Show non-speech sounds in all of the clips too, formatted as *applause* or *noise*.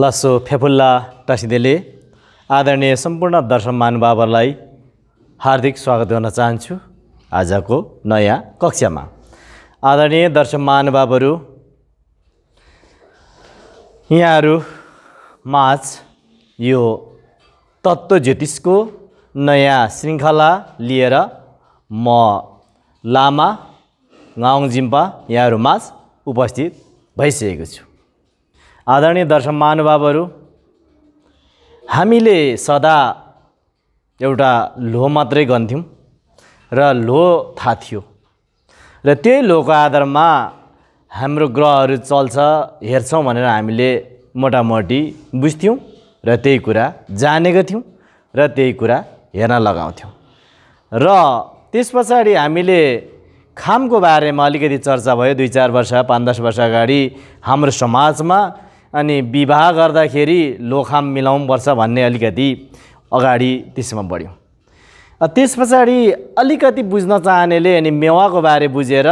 लसो फेफुल्ला टासिदेले आदरणीय सम्पूर्ण दर्शन महानुभावहरूलाई हार्दिक स्वागत गर्न चाहन्छु आजको नयाँ कक्षामा आदरणीय दर्शन महानुभावहरू यहाँहरू माझ यो तत्त्व ज्योतिषको नयाँ श्रृङ्खला लिएर म लामा गाउँ जिम्पा यहाँहरू माझ उपस्थित भइसकेको छु आदरणीय दर्शक महानुभावहरू हामीले सदा एउटा लो मात्रै गन्थ्यौँ र लो थाहा थियो र त्यही लोको आधारमा हाम्रो ग्रहहरू चल्छ हेर्छौँ भनेर हामीले मोटामोटी बुझ्थ्यौँ र त्यही कुरा जानेको थियौँ र त्यही कुरा हेर्न लगाउँथ्यौँ र त्यस पछाडि हामीले खामको बारेमा अलिकति चर्चा भयो दुई चार वर्ष पाँच दस वर्ष अगाडि हाम्रो समाजमा अनि विवाह गर्दाखेरि लोखाम मिलाउनु पर्छ भन्ने अलिकति अगाडि त्यसमा बढ्यो त्यस पछाडि अलिकति बुझ्न चाहनेले अनि मेवाको बारे बुझेर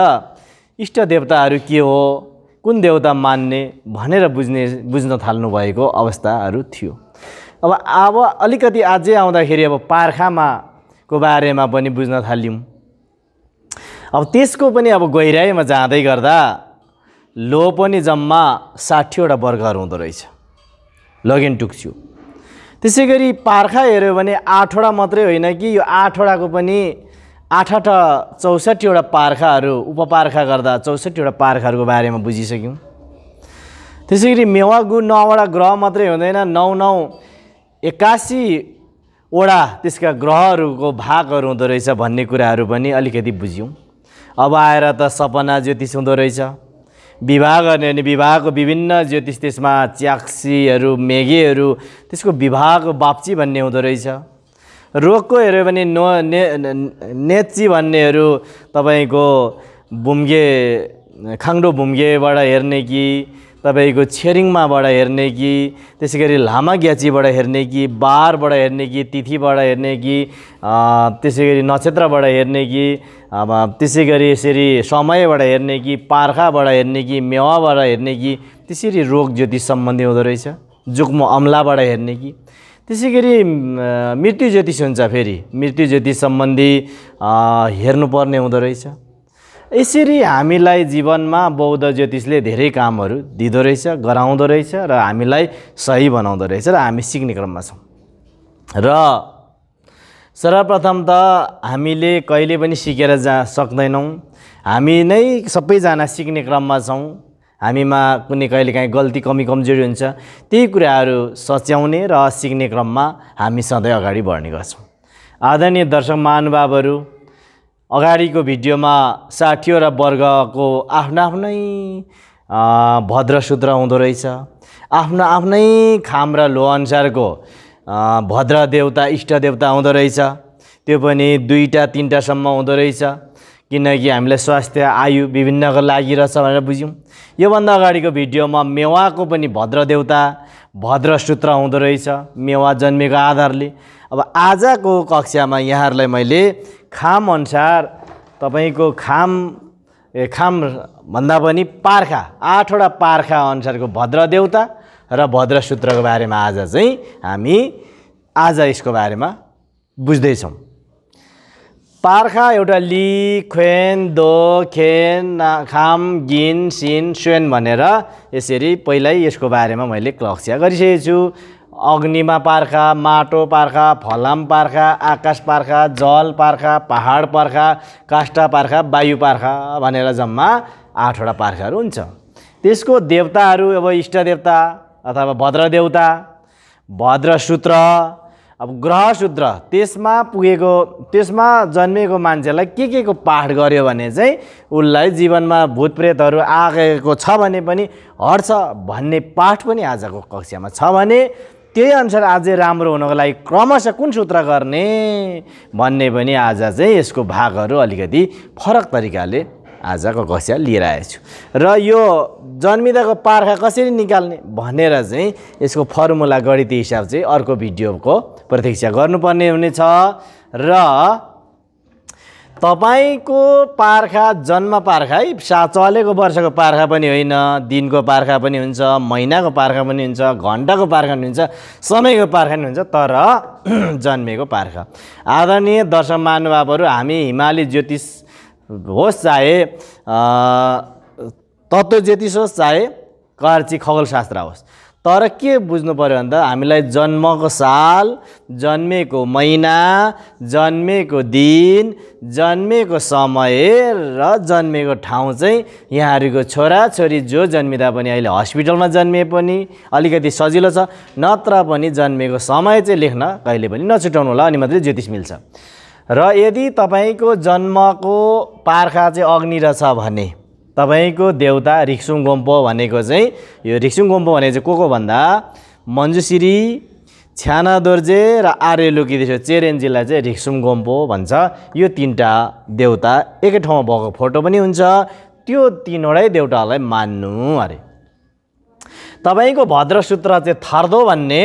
इष्ट देवताहरू के हो कुन देवता मान्ने भनेर बुझ्ने बुझ्न थाल्नुभएको अवस्थाहरू थियो अब अब अलिकति अझै आउँदाखेरि अब पार्खामा को बारेमा पनि बुझ्न थाल्यौँ अब त्यसको पनि अब गहिराइमा जाँदै गर्दा लो पनि जम्मा साठीवटा वर्गहरू हुँदो रहेछ लगेन टुक्स्यु त्यसै गरी पार्खा हेऱ्यो भने आठवटा मात्रै होइन कि यो आठवटाको पनि आठ आठ चौसठीवटा पार्खाहरू उपपार्खा गर्दा चौसठीवटा पार्खाहरूको बारेमा बुझिसक्यौँ त्यसै गरी मेवा नौवटा ग्रह मात्रै हुँदैन नौ नौ एक्कासीवटा त्यसका ग्रहहरूको भागहरू हुँदो रहेछ भन्ने कुराहरू पनि अलिकति बुझ्यौँ अब आएर त सपना ज्योतिष हुँदो रहेछ विवाह गर्ने अनि विवाहको विभिन्न ज्योतिष त्यसमा च्याक्सीहरू मेघेहरू त्यसको विवाहको बाप्ची भन्ने हुँदो रहेछ रोगको हेऱ्यो भने नो ने नेची भन्नेहरू तपाईँको भुम्गे खाङ्डो भुम्गेबाट हेर्ने कि तपाईँको छेरिङमाबाट हेर्ने कि त्यसै गरी लामा ग्याचीबाट हेर्ने कि बारबाट हेर्ने कि तिथिबाट हेर्ने कि त्यसै गरी नक्षत्रबाट हेर्ने कि अब त्यसै गरी यसरी समयबाट हेर्ने कि पार्खाबाट हेर्ने कि मेवाबाट हेर्ने कि त्यसरी रोग ज्योतिष सम्बन्धी हुँदो रहेछ जुक्म अम्लाबाट हेर्ने कि त्यसै गरी मृत्यु ज्योतिष हुन्छ फेरि मृत्यु ज्योतिष सम्बन्धी हेर्नुपर्ने हुँदो रहेछ यसरी हामीलाई जीवनमा बौद्ध ज्योतिषले धेरै कामहरू दिँदो रहेछ गराउँदो रहेछ र हामीलाई सही बनाउँदो रहेछ र हामी सिक्ने क्रममा छौँ र सर्वप्रथम त हामीले कहिले पनि सिकेर जा सक्दैनौँ हामी नै सबैजना सिक्ने क्रममा छौँ हामीमा कुनै कहिलेकाहीँ गल्ती कमी कमजोरी हुन्छ त्यही कुराहरू सच्याउने र सिक्ने क्रममा हामी सधैँ अगाडि बढ्ने गर्छौँ आदरणीय दर्शक महानुभावहरू अगाडिको भिडियोमा साठीवटा वर्गको आफ्नो आफ्नै भद्रसूत्र हुँदो रहेछ आफ्नो आफ्नै खाम र लोअनुसारको भद्र देवता इष्टदेवता हुँदो रहेछ त्यो पनि दुईवटा तिनवटासम्म हुँदो रहेछ किनकि हामीलाई स्वास्थ्य आयु विभिन्नको लागि रहेछ भनेर बुझ्यौँ योभन्दा अगाडिको भिडियोमा मेवाको पनि भद्र देवता भद्र सूत्र हुँदो रहेछ मेवा जन्मेको आधारले अब आजको कक्षामा यहाँहरूलाई मैले खाम अनुसार तपाईँको खाम ए खाम भन्दा पनि पार्खा आठवटा पार्खा अनुसारको भद्र देउता र भद्र सूत्रको बारेमा आज चाहिँ हामी आज यसको बारेमा बुझ्दैछौँ पार्खा एउटा लि ख्वेन दो खेन खाम गिन सिन स्वेन भनेर यसरी पहिल्यै यसको बारेमा मैले कक्षा गरिसकेको छु अग्निमा पार्खा माटो पार्खा फलाम पार्खा आकाश पार्खा जल पार्खा पहाड पार्खा काष्ठा पार्खा वायु पार्खा भनेर जम्मा आठवटा पार्खाहरू हुन्छ त्यसको देवताहरू अब इष्ट देवता अथवा भद्र भद्रदेवता भद्रसूत्र अब ग्रह सूत्र त्यसमा पुगेको त्यसमा जन्मेको मान्छेलाई के के को पाठ गर्यो भने चाहिँ उसलाई जीवनमा भूतप्रेतहरू आएको छ भने पनि हट्छ भन्ने पाठ पनि आजको कक्षामा छ भने त्यही अनुसार अझै राम्रो हुनको लागि क्रमशः कुन सूत्र गर्ने भन्ने पनि आज चाहिँ यसको भागहरू अलिकति फरक तरिकाले आजको घसिया लिएर आएछु र यो जन्मिँदाको पार्खा कसरी निकाल्ने भनेर चाहिँ यसको फर्मुला गणित हिसाब चाहिँ अर्को भिडियोको प्रतीक्षा गर्नुपर्ने हुनेछ र तपाईँको पार्खा जन्म पार्खा है सा चलेको वर्षको पार्खा पनि होइन दिनको पार्खा पनि हुन्छ महिनाको पार्खा पनि हुन्छ घन्टाको पार्खा पनि हुन्छ समयको पार्खा पनि हुन्छ तर *clears throat* जन्मेको पार्खा आदरणीय दर्शक महानुभावहरू हामी हिमाली ज्योतिष होस् चाहे तत्त्व ज्योतिष होस् चाहे कर्ची खगोलशास्त्र होस् तर के बुझ्नु पऱ्यो भन्दा हामीलाई जन्मको साल जन्मेको महिना जन्मेको दिन जन्मेको समय र जन्मेको ठाउँ चाहिँ यहाँहरूको छोराछोरी जो जन्मिँदा पनि अहिले हस्पिटलमा जन्मिए पनि अलिकति सजिलो छ नत्र पनि जन्मेको समय चाहिँ लेख्न कहिले पनि नछुटाउनु होला अनि मात्रै ज्योतिष मिल्छ र यदि तपाईँको जन्मको पार्खा चाहिँ अग्नि रहेछ भने तपाईँको देउता रिक्सुङ गोम्पो भनेको चाहिँ यो रिक्सुङ गोम्पो भनेको चाहिँ को को भन्दा मन्जुसिरी छ्याना दोर्जे र आर्य चेरेन चेरेन्जीलाई चाहिँ रिक्सुङ गोम्पो भन्छ यो तिनवटा देउता एकै ठाउँमा भएको फोटो पनि हुन्छ त्यो तिनवटै देउताहरूलाई मान्नु अरे तपाईँको सूत्र चाहिँ थार्दो भन्ने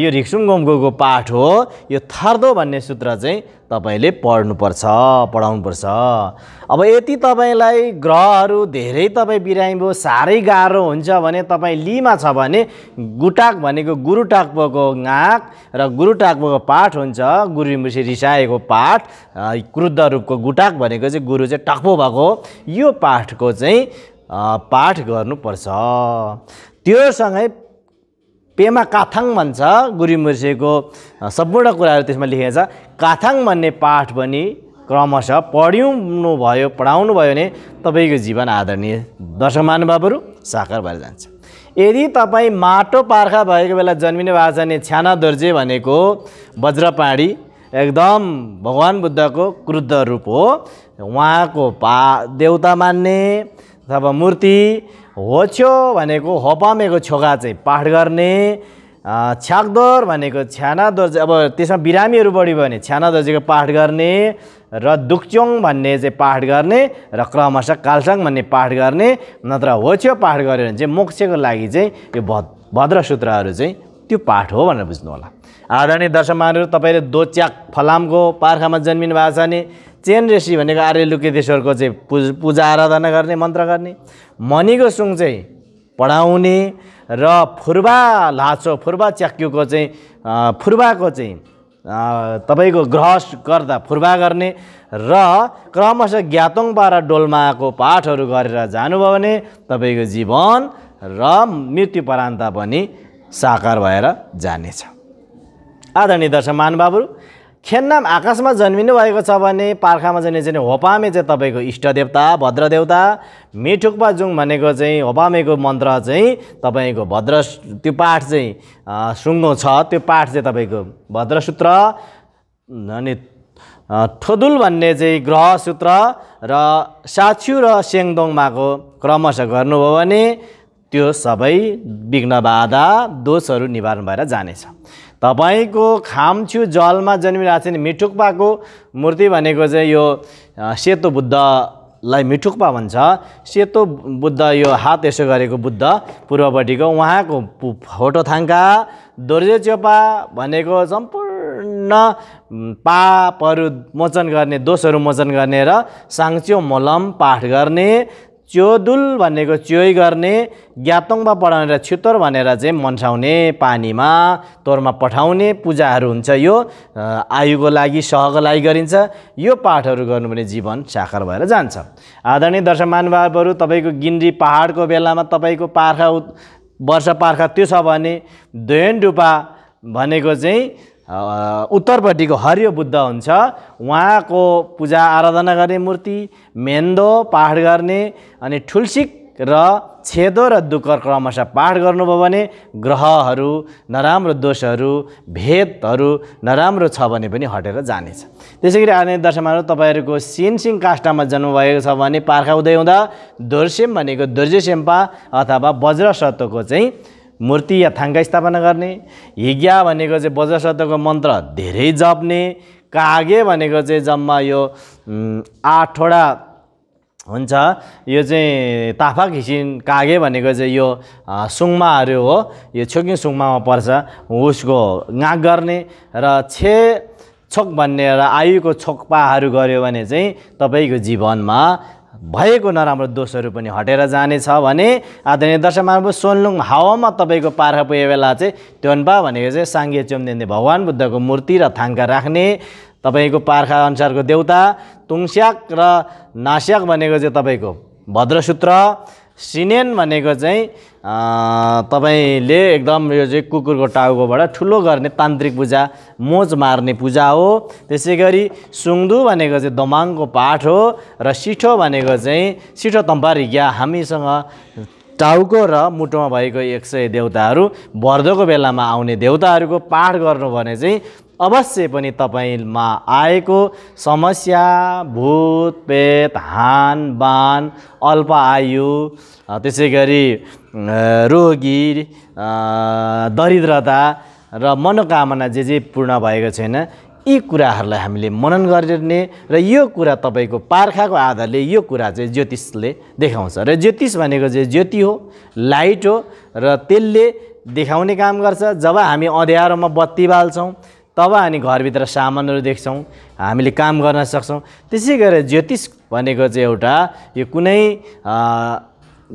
यो रिक्सुङ गोमको पाठ हो यो थर्दो भन्ने सूत्र चाहिँ तपाईँले पढ्नुपर्छ पढाउनुपर्छ अब यति तपाईँलाई ग्रहहरू धेरै तपाईँ बिरामी साह्रै गाह्रो हुन्छ भने तपाईँ लिमा छ भने गुटाक भनेको गुरु टाक्पोको र गुरु पाठ हुन्छ गुरु मुसी रिसाएको पाठ क्रुद्ध रूपको गुटाक भनेको चाहिँ गुरु चाहिँ टाक्पो भएको यो पाठको चाहिँ पाठ गर्नुपर्छ त्योसँगै पेमा काथाङ भन्छ गुरुमुर्सेको सम्पूर्ण कुराहरू त्यसमा लेखेको छ काथाङ भन्ने पाठ पनि क्रमशः पढ्नु भयो पढाउनु भयो भने तपाईँको जीवन आदरणीय दर्शक महानुभावहरू साकार भएर जान्छ यदि तपाईँ माटो पार्खा भएको बेला जन्मिने भएको छ भने छ्याना दर्जे भनेको वज्रपाणी एकदम भगवान् बुद्धको क्रुद्ध रूप हो उहाँको पा देउता मान्ने अथवा मूर्ति होछ्यो भनेको हपामेको छोका चाहिँ पाठ गर्ने छ्याकदोर भनेको छ्याना दर्जे अब त्यसमा बिरामीहरू बढी भयो भने छ्याना दर्जेको पाठ गर्ने र दुक्चोङ भन्ने चाहिँ पाठ गर्ने र क्रमशः कालसाङ भन्ने पाठ गर्ने नत्र होछ्यो पाठ गऱ्यो भने चाहिँ मोक्षको लागि चाहिँ यो भद भद्र सूत्रहरू चाहिँ त्यो पाठ हो भनेर बुझ्नु होला आदरणीय दर्शक मानहरू तपाईँले दोच्याक फलामको पार्खामा जन्मिनु भएको छ भने चेन ऋषि भनेको आर्य लुकेतेश्वरको चाहिँ पूज पूजा आराधना गर्ने मन्त्र गर्ने मणिको सुङ चाहिँ पढाउने र फुर्बा लाचो फुर्बा च्याक्युको चाहिँ फुर्बाको चाहिँ तपाईँको ग्रह गर्दा फुर्बा गर्ने र क्रमशः ज्ञातोङबाट डोल्माको पाठहरू गरेर जानुभयो भने तपाईँको जीवन र मृत्यु परान्त पनि साकार भएर जानेछ आदरणीय दर्शक महानुभावहरू खेन्नाम आकाशमा जन्मिनु भएको छ भने पार्खामा जन्मिने चाहिँ होपामे चाहिँ तपाईँको इष्टदेवता भद्रदेवता मेठुक्पा जुङ भनेको चाहिँ होपामेको मन्त्र चाहिँ तपाईँको भद्र त्यो पाठ चाहिँ सुङ्गो छ त्यो पाठ चाहिँ तपाईँको भद्रसूत्र अनि ठोदुल भन्ने चाहिँ ग्रह सूत्र र साक्षु र सेङदोङमाको क्रमशः गर्नुभयो भने त्यो सबै विघ्न बाधा दोषहरू निवारण भएर जानेछ तपाईँको खाम्छु जलमा जन्मिरहेको छ नि मिठुक्पाको मूर्ति भनेको चाहिँ यो सेतो बुद्धलाई मिठुक्पा भन्छ सेतो बुद्ध यो हात यसो गरेको बुद्ध पूर्वपट्टिको उहाँको फोटो थाङ्का दोर्जे चोपा भनेको सम्पूर्ण पापहरू मोचन गर्ने दोषहरू मोचन गर्ने र साङ्च्यो मलम पाठ गर्ने च्योदुल भनेको च्योइ गर्ने ग्यातोङमा पढाउने र छितोर भनेर चाहिँ मन्साउने पानीमा तोरमा पठाउने पूजाहरू हुन्छ यो आयुको लागि सहको लागि गरिन्छ यो पाठहरू गर्नु भने जीवन साकार भएर जान्छ आदरणीय दर्शक महानुभावहरू तपाईँको गिन्द्री पहाडको बेलामा तपाईँको पार्खा वर्ष पार्खा त्यो छ भने डुपा भनेको चाहिँ उत्तरपट्टिको हरियो बुद्ध हुन्छ उहाँको पूजा आराधना गर्ने मूर्ति मेन्दो पाठ गर्ने अनि ठुल्सिक र छेदो र दुकर क्रमशः पाठ गर्नुभयो भने ग्रहहरू नराम्रो दोषहरू भेदहरू नराम्रो छ भने पनि हटेर जानेछ त्यसै गरी आदरणीय दर्शकहरू तपाईँहरूको सिनसिङ काष्ठामा जन्म भएको छ भने पार्खा हुँदै हुँदा दोर्सेम भनेको दोर्जेसेम्पा अथवा वज्रसत्वको चाहिँ मूर्ति या थाङ्का स्थापना गर्ने हिज्ञा भनेको चाहिँ वज्रशतको मन्त्र धेरै जप्ने कागे भनेको चाहिँ जम्मा यो आठवटा हुन्छ यो चाहिँ ताफा घिसिन कागे भनेको चाहिँ यो सुङमाहरू हो यो छोकिङ सुङमामा पर्छ उसको गाँक गर्ने र छे छोक भन्ने र आयुको छोकपाहरू गऱ्यो भने चाहिँ तपाईँको जीवनमा भएको नराम्रो दोषहरू पनि हटेर जानेछ भने आदरणीय दर्शक महानुभू सोनलुङ हावामा तपाईँको पार्ख पुगे बेला चाहिँ त्योन्पा भनेको चाहिँ साङ्गे चोम्देन्दे भगवान् बुद्धको मूर्ति र थाङ्का राख्ने तपाईँको पार्खा अनुसारको देउता तुङस्याक र नास्याक भनेको चाहिँ तपाईँको भद्रसूत्र सिनेन भनेको चाहिँ तपाईँले एकदम यो चाहिँ कुकुरको टाउकोबाट ठुलो गर्ने तान्त्रिक पूजा मोज मार्ने पूजा हो त्यसै गरी सुङ्दु भनेको चाहिँ दमाङको पाठ हो र सिठो भनेको चाहिँ सिठो तम्पारिज्ञा हामीसँग टाउको र मुटुमा भएको एक सय देउताहरू बर्दोको बेलामा आउने देउताहरूको पाठ गर्नु भने चाहिँ अवश्य पनि तपाईँमा आएको समस्या भूत पेत हान बान अल्प आयु त्यसै गरी रोगी दरिद्रता र मनोकामना जे जे पूर्ण भएको छैन यी कुराहरूलाई हामीले मनन गर्ने र यो कुरा तपाईँको पार्खाको आधारले यो कुरा चाहिँ ज्योतिषले देखाउँछ र ज्योतिष भनेको चाहिँ ज्योति हो लाइट हो र त्यसले देखाउने काम गर्छ जब हामी अँध्यारोमा बत्ती बाल्छौँ तब हामी घरभित्र सामानहरू देख्छौँ हामीले काम गर्न सक्छौँ त्यसै गरेर ज्योतिष भनेको चाहिँ एउटा यो कुनै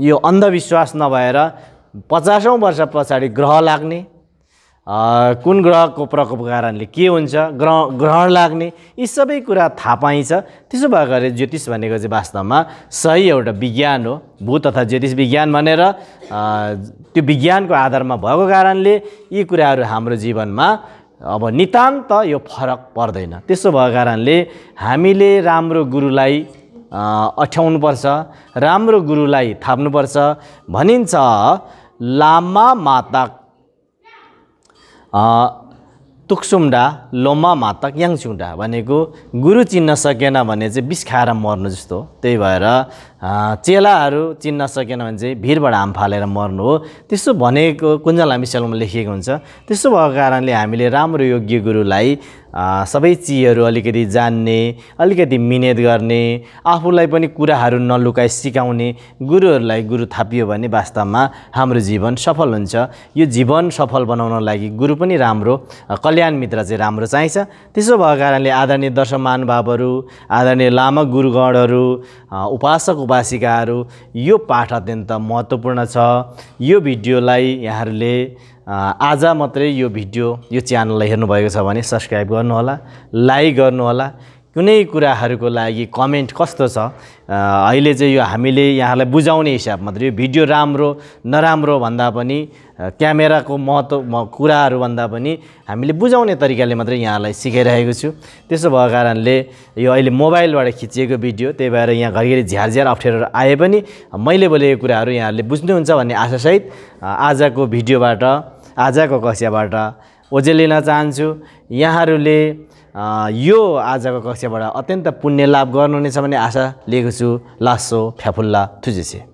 यो अन्धविश्वास नभएर पचासौँ वर्ष पछाडि ग्रह लाग्ने कुन ग्रहको प्रकोप कारणले के हुन्छ ग्रह ग्रहण लाग्ने यी सबै कुरा थाहा पाइन्छ त्यसो भएर ज्योतिष भनेको चाहिँ वास्तवमा सही एउटा विज्ञान हो भू तथा ज्योतिष विज्ञान भनेर त्यो विज्ञानको आधारमा भएको कारणले यी कुराहरू हाम्रो जीवनमा अब नितान्त यो फरक पर्दैन त्यसो भएको कारणले हामीले राम्रो गुरुलाई अठ्याउनुपर्छ राम्रो गुरुलाई थाप्नुपर्छ भनिन्छ लामा मातक तुक्सुम्डा लोमा मातक याङ्सुम्डा भनेको गुरु चिन्न सकेन भने चाहिँ बिस खाएर मर्नु जस्तो त्यही भएर चेलाहरू चिन्न सकेन भने चाहिँ भिरबाट हाम फालेर मर्नु हो त्यसो भनेको कुञ्जल हामी सेलमा लेखिएको हुन्छ त्यसो भएको कारणले हामीले राम्रो योग्य गुरुलाई सबै चिजहरू अलिकति जान्ने अलिकति मिहिनेत गर्ने आफूलाई पनि कुराहरू नलुकाइ सिकाउने गुरुहरूलाई गुरु थापियो भने वास्तवमा हाम्रो जीवन सफल हुन्छ यो जीवन सफल बनाउन लागि गुरु पनि राम्रो कल्याण मित्र चाहिँ राम्रो चाहिन्छ त्यसो भएको कारणले आदरणीय दर्शक महानुभावहरू आदरणीय लामा गुरुगणहरू उपासक उपासिकाहरू यो पाठ अत्यन्त महत्त्वपूर्ण छ यो भिडियोलाई यहाँहरूले आज मात्रै यो भिडियो यो च्यानललाई हेर्नुभएको छ भने सब्सक्राइब गर्नुहोला लाइक गर्नुहोला कुनै कुराहरूको लागि कमेन्ट कस्तो छ अहिले चाहिँ यो हामीले यहाँलाई बुझाउने हिसाब मात्रै यो भिडियो राम्रो नराम्रो भन्दा पनि क्यामेराको महत्त्व कुराहरू भन्दा पनि हामीले बुझाउने तरिकाले मात्रै यहाँलाई सिकाइरहेको छु त्यसो भएको कारणले यो अहिले मोबाइलबाट खिचिएको भिडियो त्यही भएर यहाँ घरिघरि झ्यार झ्यार अप्ठ्यारोहरू आए पनि मैले बोलेको कुराहरू यहाँहरूले बुझ्नुहुन्छ भन्ने आशासहित आजको भिडियोबाट आजको कक्षाबाट लिन चाहन्छु यहाँहरूले यो आजको कक्षाबाट अत्यन्त पुण्य लाभ गर्नुहुनेछ भन्ने आशा लिएको छु लासो फ्याफुल्ला थुजेसे